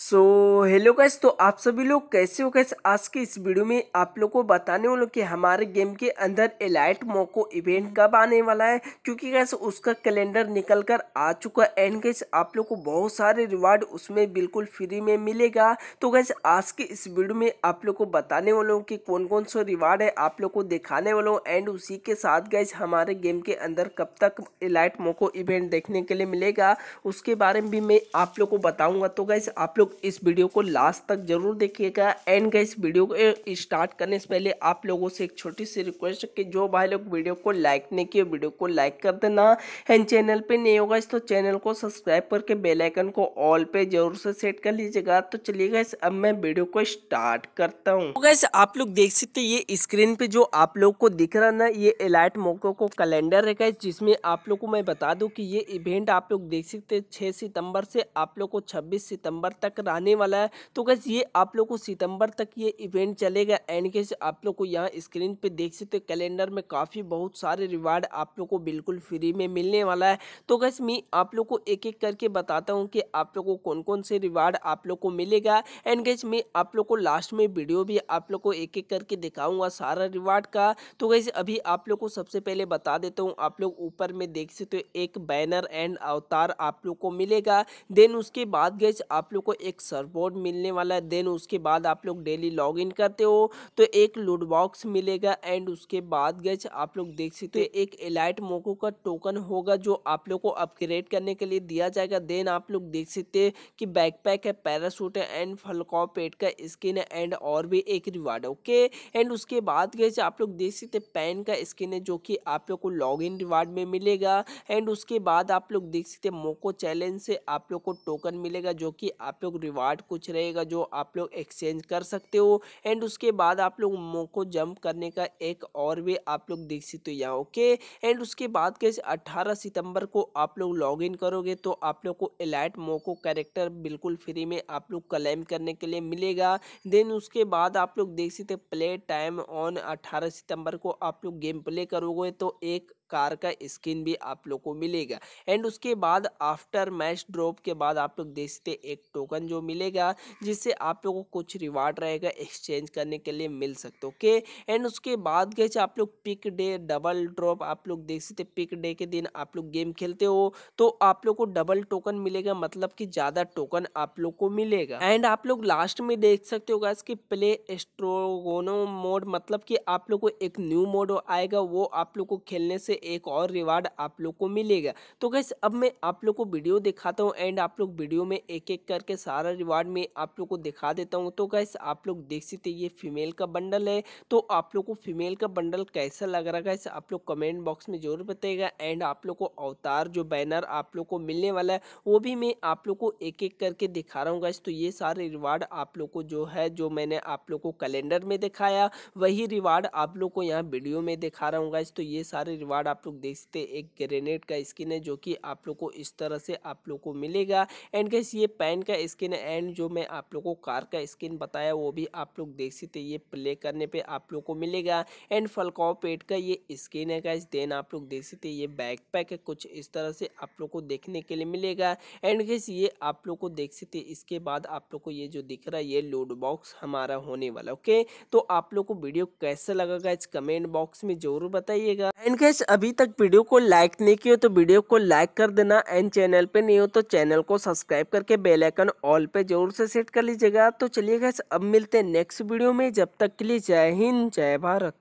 so hello guys तो आप सभी लोग कैसे हो गैस आज के इस वीडियो में आप लोग को बताने वाले कि हमारे गेम के अंदर एलाइट मोको इवेंट कब आने वाला है क्योंकि गैस उसका कैलेंडर निकल कर आ चुका है एंड गैस आप लोग को बहुत सारे रिवार्ड उसमें बिल्कुल फ्री में मिलेगा तो गैस आज के इस वीडियो में आप लोग को बताने वाले हूँ कि कौन कौन सा रिवार्ड है आप लोग को दिखाने वालों हूँ एंड उसी के साथ गैस हमारे गेम के अंदर कब तक एलाइट मोको इवेंट देखने के लिए मिलेगा उसके बारे में भी मैं आप लोग को बताऊँगा तो गैस आप लोग लोग इस वीडियो को लास्ट तक जरूर देखिएगा एंड गए इस वीडियो को स्टार्ट करने से पहले आप लोगों से एक छोटी सी रिक्वेस्ट है कि जो भाई लोग वीडियो को लाइक नहीं किए वीडियो को लाइक कर देना एंड चैनल पे नहीं होगा इस तो चैनल को सब्सक्राइब करके बेलाइकन को ऑल पे जरूर से सेट कर लीजिएगा तो चलिएगा इस अब मैं वीडियो को स्टार्ट करता हूँ तो गैस आप लोग देख सकते ये स्क्रीन पे जो आप लोग को दिख रहा ना ये एलाइट मोको को कैलेंडर है गैस जिसमें आप लोग को मैं बता दूँ कि ये इवेंट आप लोग देख सकते हैं छः सितम्बर से आप लोग को छब्बीस सितम्बर तक चक्कर आने वाला है तो कैसे ये आप लोग को सितंबर तक ये इवेंट चलेगा एंड कैसे आप लोग को यहाँ स्क्रीन पे देख सकते हो कैलेंडर में काफ़ी बहुत सारे रिवार्ड आप लोग को बिल्कुल फ्री में मिलने वाला है तो कैसे मैं आप लोग को एक एक करके बताता हूँ कि आप लोग को कौन कौन से रिवार्ड आप लोग को मिलेगा एंड कैसे मैं आप लोग को लास्ट में वीडियो भी आप लोग को एक एक करके दिखाऊंगा सारा रिवार्ड का तो कैसे अभी आप लोग को सबसे पहले बता देता हूँ आप लोग ऊपर में देख सकते हो एक बैनर एंड अवतार आप लोग को मिलेगा देन उसके बाद गैस आप लोग को एक सरबोर्ड मिलने वाला है देन उसके बाद आप लोग डेली लॉगिन करते हो तो एक लूट बॉक्स मिलेगा एंड उसके बाद गज आप लोग देख सकते हो एक एलाइट मोको का टोकन होगा जो आप लोग को अपग्रेड करने के लिए दिया जाएगा देन आप लोग देख सकते हैं कि बैकपैक है पैरासूट है एंड फलकॉ पेट का स्किन है एंड और भी एक रिवार्ड ओके एंड उसके बाद गए आप लोग देख सकते पैन का स्किन है जो कि आप लोग को लॉग इन रिवार्ड में मिलेगा एंड उसके बाद आप लोग देख सकते मोको चैलेंज से आप लोग को टोकन मिलेगा जो कि आप लोग रिवार्ड कुछ रहेगा जो आप लोग एक्सचेंज कर सकते हो एंड उसके बाद आप लोग मोको को जंप करने का एक और वे आप लोग देख सकते हो यहाँ ओके एंड उसके बाद कैसे अट्ठारह सितंबर को आप लोग लॉग इन करोगे तो आप लोग को एलाइट मोको कैरेक्टर बिल्कुल फ्री में आप लोग क्लेम करने के लिए मिलेगा देन उसके बाद आप लोग देख सकते प्ले टाइम ऑन अट्ठारह सितंबर को आप लोग गेम प्ले करोगे तो एक कार का स्किन भी आप लोग को मिलेगा एंड उसके बाद आफ्टर मैच ड्रॉप के बाद आप लोग देख सकते एक टोकन जो मिलेगा जिससे आप लोगों को कुछ रिवार्ड रहेगा एक्सचेंज करने के लिए मिल सकते ओके एंड उसके बाद गए आप लोग पिक डे डबल ड्रॉप आप लोग देख सकते पिक डे के दिन आप लोग गेम खेलते हो तो आप लोग को डबल टोकन मिलेगा मतलब कि ज़्यादा टोकन आप लोग को मिलेगा एंड आप लोग लास्ट में देख सकते हो इसके कि प्ले स्ट्रोगोनो मोड मतलब कि आप लोग को एक न्यू मोड आएगा वो आप लोग को खेलने से एक और रिवार्ड आप लोग को मिलेगा तो गैस अब मैं आप लोग को वीडियो दिखाता हूँ एंड आप लोग वीडियो में एक एक करके सारा रिवार्ड में आप लोग को दिखा देता हूँ तो गैस आप लोग देख सकते ये फीमेल का बंडल है तो आप लोग को फीमेल का बंडल कैसा लग रहा है आप लोग कमेंट बॉक्स में जरूर बताएगा एंड आप लोग को अवतार जो बैनर आप लोग को मिलने वाला है वो भी मैं आप लोग को एक एक करके दिखा रहा हूँ गैस तो ये सारे रिवार्ड आप लोग को जो है जो मैंने आप लोग को कैलेंडर में दिखाया वही रिवार्ड आप लोग को यहाँ वीडियो में दिखा रहा हूँ गैस तो ये सारे रिवार्ड बाद आप लोग देख सकते हैं एक ग्रेनेड का स्किन है जो कि आप लोग को इस तरह से आप लोग को मिलेगा एंड कैसे ये पैन का स्किन है एंड जो मैं आप लोग को कार का स्किन बताया वो भी आप लोग देख सकते ये प्ले करने पर आप लोग को मिलेगा एंड फलकाओ पेट का ये स्किन है कैसे देन आप लोग देख सकते ये बैक पैक है कुछ इस तरह से आप लोग को देखने के लिए मिलेगा एंड गैस ये आप लोग को देख सकते इसके बाद आप लोग को ये जो दिख रहा है ये लोड बॉक्स हमारा होने वाला ओके तो आप लोग को वीडियो कैसा लगा गैस कमेंट बॉक्स में जरूर बताइएगा एंड गैस अभी तक वीडियो को लाइक नहीं किया तो वीडियो को लाइक कर देना एंड चैनल पे नहीं हो तो चैनल को सब्सक्राइब करके बेल आइकन ऑल पे जरूर से सेट कर लीजिएगा तो चलिए गैस अब मिलते हैं नेक्स्ट वीडियो में जब तक के लिए जय हिंद जय भारत